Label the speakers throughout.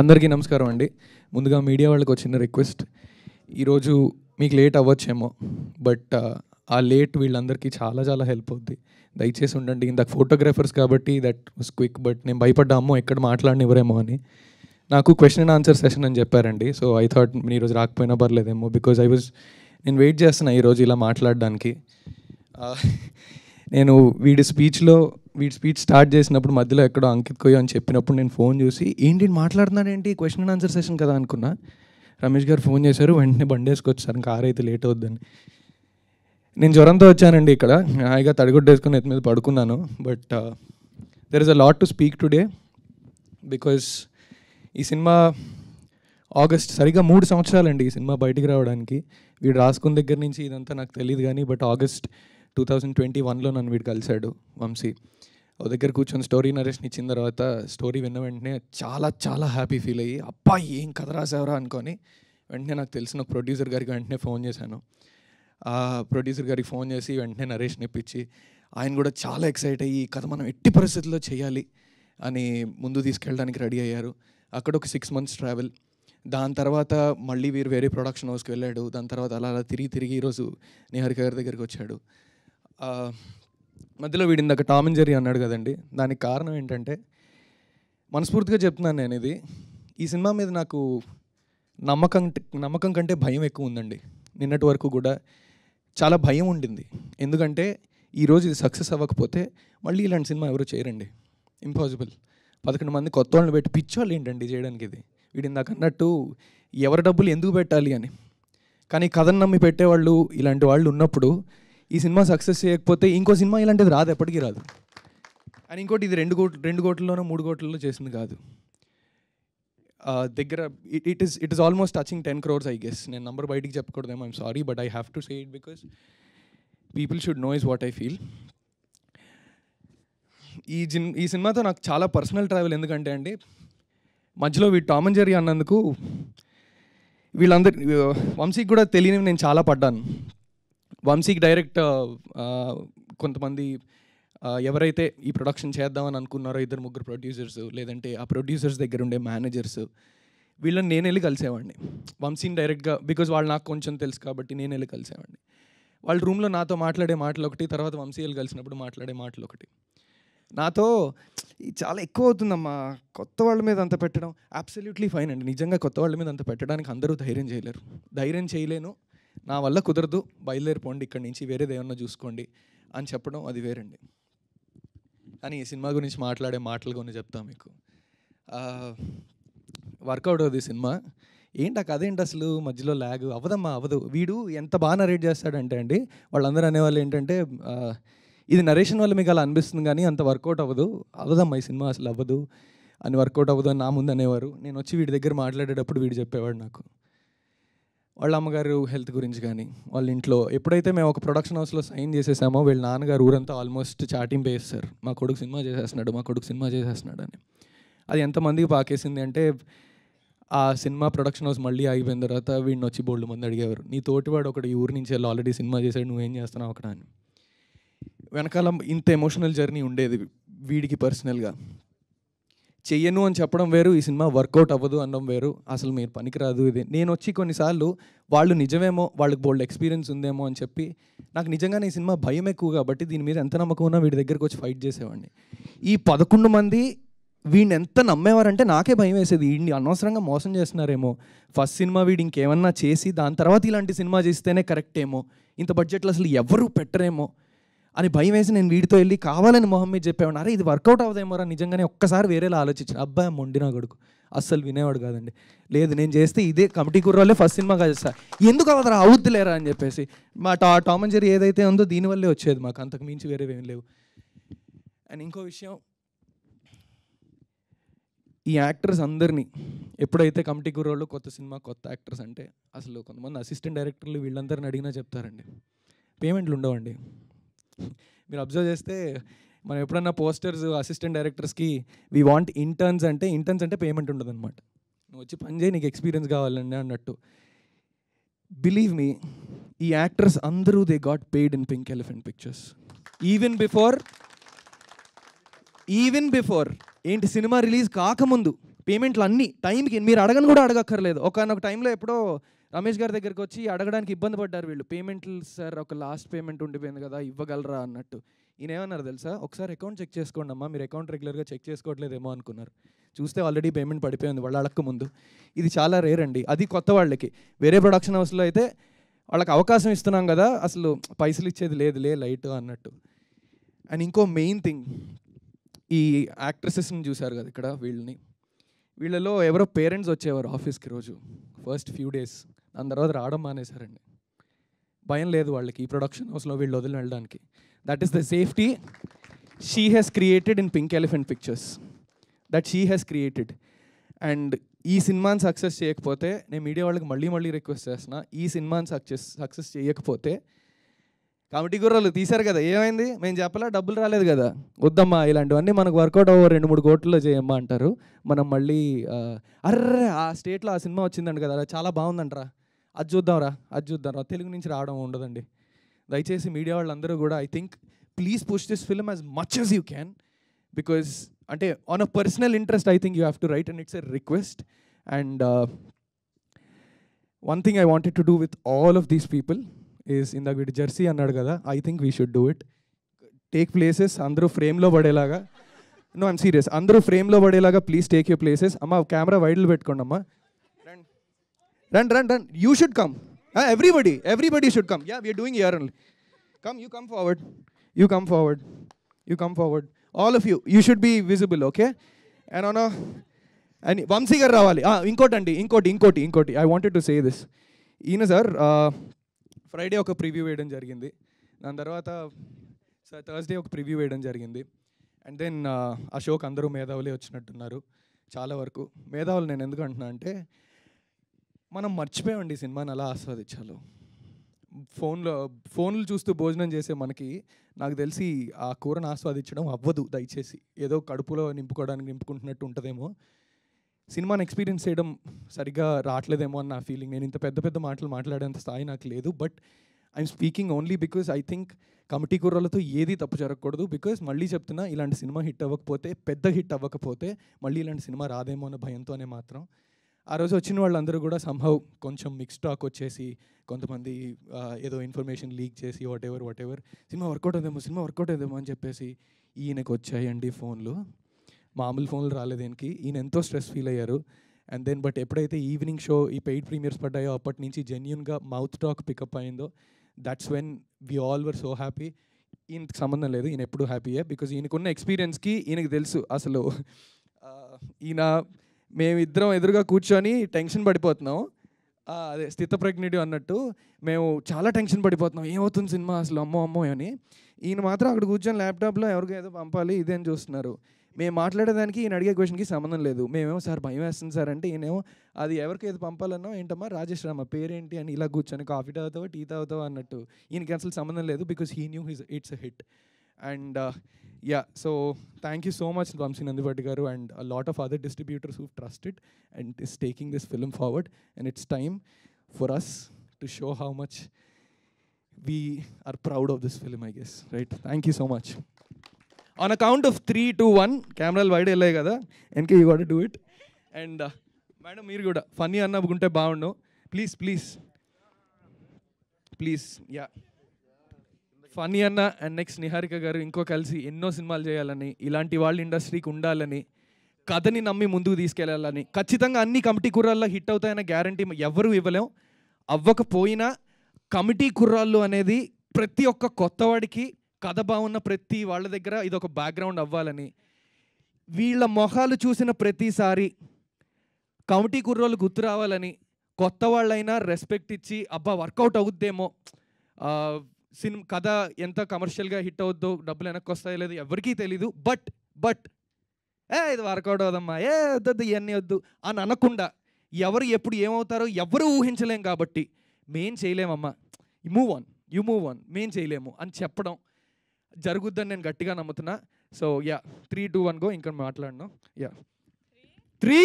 Speaker 1: అందరికీ నమస్కారం అండి ముందుగా మీడియా వాళ్ళకి వచ్చిన రిక్వెస్ట్ ఈరోజు మీకు లేట్ అవ్వచ్చేమో బట్ ఆ లేట్ వీళ్ళందరికీ చాలా చాలా హెల్ప్ అవుద్ది దయచేసి ఉండండి ఇందాక ఫోటోగ్రాఫర్స్ కాబట్టి దట్ వాస్ క్విక్ బట్ నేను భయపడ్డాము ఎక్కడ మాట్లాడనివ్వరేమో అని నాకు క్వశ్చన్ అండ్ ఆన్సర్ సెషన్ అని చెప్పారండి సో ఐ థాట్ మీరు ఈరోజు రాకపోయినా పర్లేదేమో బికాజ్ ఐ వాజ్ నేను వెయిట్ చేస్తున్నా ఈరోజు ఇలా మాట్లాడడానికి నేను వీడి స్పీచ్లో వీడి స్పీచ్ స్టార్ట్ చేసినప్పుడు మధ్యలో ఎక్కడో అంకిత్ కొయ్య అని చెప్పినప్పుడు నేను ఫోన్ చూసి ఏంటి మాట్లాడుతున్నాడు ఏంటి క్వశ్చన్ అండ్ ఆన్సర్ సెషన్ కదా అనుకున్నా రమేష్ గారు ఫోన్ చేశారు వెంటనే బండి వేసుకొచ్చారు కార్ అయితే లేట్ అవుద్దని నేను జ్వరంతో వచ్చానండి ఇక్కడ హాయిగా తడిగొట్టేసుకుని ఎత్తి మీద పడుకున్నాను but there is a lot to speak today because ఈ సినిమా ఆగస్ట్ సరిగ్గా మూడు సంవత్సరాలండి ఈ సినిమా బయటికి రావడానికి వీడు రాసుకున్న దగ్గర నుంచి ఇదంతా నాకు తెలియదు కానీ but August two thousand twenty వన్లో నన్ను వీడు కలిశాడు వంశీ ఓ దగ్గర కూర్చొని స్టోరీ నరేష్ ఇచ్చిన తర్వాత స్టోరీ విన్న వెంటనే చాలా చాలా హ్యాపీ ఫీల్ అయ్యి అబ్బా ఏం కథ రాసావరా అనుకొని వెంటనే నాకు తెలిసిన ప్రొడ్యూసర్ గారికి వెంటనే ఫోన్ చేశాను ఆ ప్రొడ్యూసర్ గారికి ఫోన్ చేసి వెంటనే నరేష్ ఇప్పించి ఆయన కూడా చాలా ఎక్సైట్ అయ్యి ఈ కథ మనం ఎట్టి పరిస్థితుల్లో చేయాలి అని ముందు తీసుకెళ్ళడానికి రెడీ అయ్యారు అక్కడ ఒక సిక్స్ మంత్స్ ట్రావెల్ దాని తర్వాత మళ్ళీ వీరు వేరే ప్రొడక్షన్ హౌస్కి వెళ్ళాడు దాని తర్వాత అలా అలా తిరిగి తిరిగి ఈరోజు నిహారిక గారి దగ్గరికి వచ్చాడు మధ్యలో వీడి ఇందాక టామ్ అండ్ జెరీ అన్నాడు కదండి దానికి కారణం ఏంటంటే మనస్ఫూర్తిగా చెప్తున్నాను నేను ఇది ఈ సినిమా మీద నాకు నమ్మకం నమ్మకం కంటే భయం ఎక్కువ ఉందండి నిన్నటి వరకు కూడా చాలా భయం ఉండింది ఎందుకంటే ఈరోజు ఇది సక్సెస్ అవ్వకపోతే మళ్ళీ ఇలాంటి సినిమా ఎవరు చేయరండి ఇంపాసిబుల్ పదకొండు మంది కొత్త వాళ్ళని పెట్టి పిచ్చోళ్ళు ఏంటండి చేయడానికి ఇది వీడి ఇందాక అన్నట్టు ఎవరి డబ్బులు ఎందుకు పెట్టాలి అని కానీ కథను నమ్మి పెట్టేవాళ్ళు ఇలాంటి వాళ్ళు ఉన్నప్పుడు ఈ సినిమా సక్సెస్ చేయకపోతే ఇంకో సినిమా ఇలాంటిది రాదు ఎప్పటికీ రాదు అండ్ ఇంకోటి ఇది రెండు కోట్లు రెండు కోట్లలోనో మూడు కోట్లలో చేసింది కాదు దగ్గర it is it is almost touching ten crores I guess నేను నంబర్ బయటికి చెప్పకూడదేమో I'm sorry but I have to say it because people should know is what I feel ఈ జిన్ ఈ సినిమాతో నాకు చాలా పర్సనల్ ట్రావెల్ ఎందుకంటే అండి మధ్యలో వీ టామ్ అండ్ జెర్రీ అన్నందుకు వీళ్ళందరి వంశీకి కూడా తెలియని నేను చాలా పడ్డాను వంశీకి డైరెక్ట్ కొంతమంది ఎవరైతే ఈ ప్రొడక్షన్ చేద్దామని అనుకున్నారో ఇద్దరు ముగ్గురు ప్రొడ్యూసర్స్ లేదంటే ఆ ప్రొడ్యూసర్స్ దగ్గర ఉండే మేనేజర్స్ వీళ్ళని నేను వెళ్ళి కలిసేవాడిని వంశీని డైరెక్ట్గా బికాజ్ వాళ్ళు నాకు కొంచెం తెలుసు కాబట్టి నేను వెళ్ళి కలిసేవాడిని వాళ్ళ రూమ్లో నాతో మాట్లాడే మాటలు ఒకటి తర్వాత వంశీ వెళ్ళి కలిసినప్పుడు మాట్లాడే మాటలు ఒకటి నాతో చాలా ఎక్కువ అవుతుందమ్మా కొత్త వాళ్ళ మీద అంత పెట్టడం అబ్సల్యూట్లీ ఫైన్ అండి నిజంగా కొత్త వాళ్ళ మీద అంత పెట్టడానికి అందరూ ధైర్యం చేయలేరు ధైర్యం చేయలేను నా వల్ల కుదరదు బయలుదేరిపోండి ఇక్కడి నుంచి వేరేది ఏమన్నా చూసుకోండి అని చెప్పడం అది వేరండి కానీ ఈ సినిమా గురించి మాట్లాడే మాటలు కొన్ని చెప్తాం మీకు వర్కౌట్ అవుతుంది సినిమా ఏంటి ఆ కథ ఏంటి అసలు మధ్యలో ల్యాగ్ అవదమ్మా అవదు వీడు ఎంత బాగా నరేట్ చేస్తాడంటే అండి వాళ్ళందరూ అనేవాళ్ళు ఏంటంటే ఇది నరేషన్ వల్ల మీకు అలా అనిపిస్తుంది కానీ అంత వర్కౌట్ అవ్వదు అవదమ్మా ఈ సినిమా అసలు అవ్వదు అని వర్కౌట్ అవ్వదు అని నా ముందు అనేవారు నేను వచ్చి వీడి దగ్గర మాట్లాడేటప్పుడు వీడు చెప్పేవాడు నాకు వాళ్ళ అమ్మగారు హెల్త్ గురించి కానీ వాళ్ళ ఇంట్లో ఎప్పుడైతే మేము ఒక ప్రొడక్షన్ హౌస్లో సైన్ చేసేసామో వీళ్ళ నాన్నగారు ఊరంతా ఆల్మోస్ట్ చాటింపు వేస్తారు మా కొడుకు సినిమా చేసేస్తున్నాడు మా కొడుకు సినిమా చేసేస్తున్నాడు అని అది ఎంతమందికి పాకేసింది అంటే ఆ సినిమా ప్రొడక్షన్ హౌస్ మళ్ళీ ఆగిపోయిన తర్వాత వీడిని వచ్చి బోల్డ్ మంది అడిగేవారు నీ తోటివాడు ఒకటి ఈ ఊరి నుంచి వెళ్ళి ఆల్రెడీ సినిమా చేశాడు నువ్వేం చేస్తున్నావు అక్కడ అని వెనకాల ఇంత ఎమోషనల్ జర్నీ ఉండేది వీడికి పర్సనల్గా చెయ్యను అని చెప్పడం వేరు ఈ సినిమా వర్కౌట్ అవ్వదు అనడం వేరు అసలు మీరు పనికిరాదు ఇది నేను వచ్చి కొన్నిసార్లు వాళ్ళు నిజమేమో వాళ్ళకి బోల్డ్ ఎక్స్పీరియన్స్ ఉందేమో అని చెప్పి నాకు నిజంగానే ఈ సినిమా భయం ఎక్కువ కాబట్టి దీని మీద ఎంత నమ్మకం ఉన్నా వీడి దగ్గరకు వచ్చి ఫైట్ చేసేవాడిని ఈ పదకొండు మంది వీడిని ఎంత నమ్మేవారంటే నాకే భయం వేసేది వీడిని అనవసరంగా మోసం చేస్తున్నారేమో ఫస్ట్ సినిమా వీడు ఇంకేమన్నా చేసి దాని తర్వాత ఇలాంటి సినిమా చేస్తేనే కరెక్ట్ ఏమో ఇంత బడ్జెట్లో అసలు ఎవరు పెట్టరేమో అని భయం వేసి నేను వీడితో వెళ్ళి కావాలని మొహం మీద అరే ఇది వర్కౌట్ అవ్వదేమోరా నిజంగానే ఒక్కసారి వేరేలా ఆలోచించిన అబ్బాయి మొండినా కొడుకు అస్సలు వినేవాడు కాదండి లేదు నేను చేస్తే ఇదే కమిటీ కుర్రోళ్ళే ఫస్ట్ సినిమా కాదు ఎందుకు అవదరా అవుద్దులేరా అని చెప్పేసి మా టా టామ్ అండ్ జెరీ ఏదైతే ఉందో దీనివల్లే వచ్చేది మాకు అంతకు మించి వేరేవేం లేవు అండ్ ఇంకో విషయం ఈ యాక్టర్స్ అందరినీ ఎప్పుడైతే కమిటీ కుర్రోళ్ళు కొత్త సినిమా కొత్త యాక్టర్స్ అంటే అసలు కొంతమంది అసిస్టెంట్ డైరెక్టర్లు వీళ్ళందరిని అడిగినా చెప్తారండి పేమెంట్లు ఉండవండి మీరు అబ్జర్వ్ చేస్తే మనం ఎప్పుడన్నా పోస్టర్స్ అసిస్టెంట్ డైరెక్టర్స్కి వీ వాంట్ ఇంటర్న్స్ అంటే ఇంటర్న్స్ అంటే పేమెంట్ ఉండదు అనమాట నువ్వు వచ్చి పని చేయి నీకు ఎక్స్పీరియన్స్ కావాలండి అన్నట్టు బిలీవ్ మీ ఈ యాక్టర్స్ అందరూ they got paid in Pink Elephant Pictures even before even before ఏంటి సినిమా రిలీజ్ కాకముందు పేమెంట్లు అన్నీ టైంకి మీరు అడగను కూడా అడగక్కర్లేదు ఒకనొక టైంలో ఎప్పుడో రమేష్ గారి దగ్గరికి వచ్చి అడగడానికి ఇబ్బంది పడ్డారు వీళ్ళు పేమెంట్లు సార్ ఒక లాస్ట్ పేమెంట్ ఉండిపోయింది కదా ఇవ్వగలరా అన్నట్టు ఈయన ఏమన్నారు తెలుసా ఒకసారి అకౌంట్ చెక్ చేసుకోండి అమ్మా మీరు అకౌంట్ రెగ్యులర్గా చెక్ చేసుకోవట్లేదేమో అనుకున్నారు చూస్తే ఆల్రెడీ పేమెంట్ పడిపోయింది వాళ్ళు అడగక ముందు ఇది చాలా రేర్ అండి అది కొత్త వాళ్ళకి వేరే ప్రొడక్షన్ హౌస్లో అయితే వాళ్ళకి అవకాశం ఇస్తున్నాం కదా అసలు పైసలు ఇచ్చేది లేదు లే లైట్ అన్నట్టు అండ్ ఇంకో మెయిన్ థింగ్ ఈ యాక్ట్రసెస్ని చూశారు కదా ఇక్కడ వీళ్ళని వీళ్ళలో ఎవరో పేరెంట్స్ వచ్చేవారు ఆఫీస్కి రోజు ఫస్ట్ ఫ్యూ డేస్ దాని తర్వాత రావడం మానేశారండి భయం లేదు వాళ్ళకి ఈ ప్రొడక్షన్ హౌస్లో వీళ్ళు వదిలి వెళ్ళడానికి that is the safety she has created in Pink Elephant Pictures that she has created and ఈ సినిమాని సక్సెస్ చేయకపోతే నేను మీడియా వాళ్ళకి మళ్ళీ మళ్ళీ రిక్వెస్ట్ చేస్తున్నా ఈ సినిమాని సక్సెస్ సక్సెస్ చేయకపోతే కమిటీ గుర్రాలు తీశారు కదా ఏమైంది మేము చెప్పలే డబ్బులు రాలేదు కదా వద్దమ్మా ఇలాంటివన్నీ మనకు వర్కౌట్ అవ్వ రెండు మూడు కోట్లలో చేయమ్మా అంటారు మనం మళ్ళీ అర్రే ఆ స్టేట్లో ఆ సినిమా వచ్చిందండి కదా చాలా బాగుందంటరా అది చూద్దాంరా అది చూద్దాంరా తెలుగు నుంచి రావడం ఉండదండి దయచేసి మీడియా వాళ్ళందరూ కూడా I think please push this film as much as you can because అంటే on a personal interest I think you have to right and it's a request and one thing I wanted to do with all of these people is ఇందాక వీటి Jersey అన్నాడు కదా I think we should do it take places అందరూ ఫ్రేమ్లో పడేలాగా no I'm serious అందరూ ఫ్రేమ్లో పడేలాగా ప్లీజ్ టేక్ యూ ప్లేసెస్ అమ్మ కెమెరా వైడ్లు పెట్టుకోండి అమ్మా run run run you should come everybody everybody should come ya we're doing your only come you come forward you come forward you come forward all of you you should be visible okay and అవునా అని వంశీ గారు రావాలి ah, ఇంకోటి అండి ఇంకోటి ఇంకోటి ఇంకోటి I wanted to say this ఈయన సార్ ah, ఫ్రైడే ఒక ప్రివ్యూ వేయడం జరిగింది దాని తర్వాత థర్స్డే ఒక ప్రివ్యూ వేయడం జరిగింది అండ్ దెన్ ఆ షోకి అందరూ మేధావులే వచ్చినట్టున్నారు చాలా వరకు మేధావులు నేను ఎందుకు అంటున్నా అంటే మనం మర్చిపోయామండి సినిమాని అలా ఆస్వాదించాలో ఫోన్లో ఫోన్లు చూస్తూ భోజనం చేసే మనకి నాకు తెలిసి ఆ కూరను ఆస్వాదించడం అవ్వదు దయచేసి ఏదో కడుపులో నింపుకోవడానికి నింపుకుంటున్నట్టు ఉంటుందేమో సినిమాని ఎక్స్పీరియన్స్ చేయడం సరిగ్గా రావట్లేదేమో అన్న ఫీలింగ్ నేను ఇంత పెద్ద పెద్ద మాటలు మాట్లాడేంత స్థాయి నాకు లేదు but I'm speaking only because I think committee కూరలతో ఏది తప్పు జరగకూడదు బికాస్ మళ్ళీ చెప్తున్నా ఇలాంటి సినిమా హిట్ అవ్వకపోతే పెద్ద హిట్ అవ్వకపోతే మళ్ళీ ఇలాంటి సినిమా రాదేమో అన్న భయంతోనే మాత్రం ఆ రోజు వచ్చిన వాళ్ళందరూ కూడా సంహవ్ కొంచెం మిక్స్ టాక్ వచ్చేసి కొంతమంది ఏదో ఇన్ఫర్మేషన్ లీక్ చేసి వాట్ ఎవర్ వాట్ ఎవర్ సినిమా వర్కౌట్ అదేమో సినిమా వర్కౌట్ అదేమో అని చెప్పేసి ఈయనకు వచ్చాయండి ఫోన్లు మామూలు ఫోన్లు రాలేదు దీనికి ఈయన ఎంతో స్ట్రెస్ ఫీల్ అయ్యారు అండ్ దెన్ బట్ ఎప్పుడైతే ఈవినింగ్ షో ఈ పెయిడ్ ప్రీమియర్స్ పడ్డాయో అప్పటి నుంచి జెన్యున్గా మౌత్ టాక్ పికప్ అయిందో that's when we all were so happy ఈయనకి సంబంధం లేదు ఈయన ఎప్పుడు హ్యాపీయే బికాజ్ ఈయనకున్న ఎక్స్పీరియన్స్కి ఈయనకు తెలుసు అసలు ఈయన మేమిద్దరం ఎదురుగా కూర్చొని టెన్షన్ పడిపోతున్నాం అదే స్థితప్రజ్ఞుడు అన్నట్టు మేము చాలా టెన్షన్ పడిపోతున్నాం ఏమవుతుంది సినిమా అసలు అమ్మో అమ్మో అని ఈయన మాత్రం అక్కడ కూర్చొని ల్యాప్టాప్లో ఎవరికి ఏదో పంపాలి ఇదేం చూస్తున్నారు మేము మాట్లాడేదానికి ఈయన అడిగే క్వశ్చన్కి సంబంధం లేదు మేమేమో సార్ భయం వేస్తుంది సార్ అంటే ఈయనేమో అది ఎవరికి ఏది పంపాలన్నో ఏంటమ్మా రాజేష్ రామ పేరేంటి అని ఇలా కూర్చొని కాఫీ తాగుతావా టీ తాగుతావా అన్నట్టు ఈయనకి అసలు సంబంధం లేదు because he knew his it's hit and ya so thank you so much Vamshi Nandipati garu and lot of other distributors who trusted and is taking this film forward and it's time for us to show how much we are proud of this film I guess right thank you so much on account of three two one కెమెరాలు wide వెళ్ళాయి కదా ఎన్కి you do it and madam మీరు కూడా funny ఉంటే బాగుండు please please please ya funny అన్న and next Niharika garu ఇంకో కలిసి ఎన్నో సినిమాలు చేయాలని ఇలాంటి వాళ్ళు ఇండస్ట్రీకి ఉండాలని కథని నమ్మి ముందుకు తీసుకెళ్లాలని ఖచ్చితంగా అన్ని కమిటీ కుర్రాల్లో హిట్ అవుతాయన్న గ్యారంటీ ఎవరు ఇవ్వలేం అవ్వకపోయినా కమిటీ కుర్రాళ్ళు అనేది ప్రతి ఒక్క కొత్తవాడికి కథ బాగున్న ప్రతి వాళ్ళ దగ్గర ఇది ఒక బ్యాక్గ్రౌండ్ అవ్వాలని వీళ్ళ మొహాలు చూసిన ప్రతిసారి కమిటీ కుర్రోళ్ళు గుర్తు రావాలని కొత్త వాళ్ళైనా రెస్పెక్ట్ ఇచ్చి అబ్బా వర్కౌట్ అవుద్దేమో సినిమా కథ ఎంత కమర్షియల్గా హిట్ అవుద్దో డబ్బులు వెనక్కి వస్తాయో లేదు ఎవరికీ తెలీదు బట్ బట్ ఏ ఇది వర్కౌట్ అవుదమ్మా ఏ వద్దు ఇవన్నీ వద్దు అని అనకుండా ఎవరు ఎప్పుడు ఏమవుతారో ఎవరు ఊహించలేం కాబట్టి మేం చేయలేమమ్మా move on you move on మేం చేయలేము అని చెప్పడం జరుగుద్దని నేను గట్టిగా నమ్ముతున్నా so ya three two one go ఇంకా మాట్లాడను యా త్రీ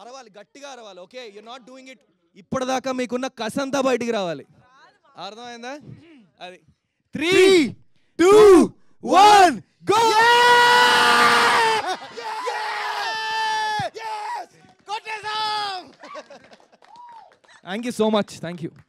Speaker 1: అరవాలి గట్టిగా అరవాలి okay you not doing it ఇప్పటిదాకా మీకున్న కసంతా బయటికి రావాలి అర్థమైందా అది three two one go thank you so much thank you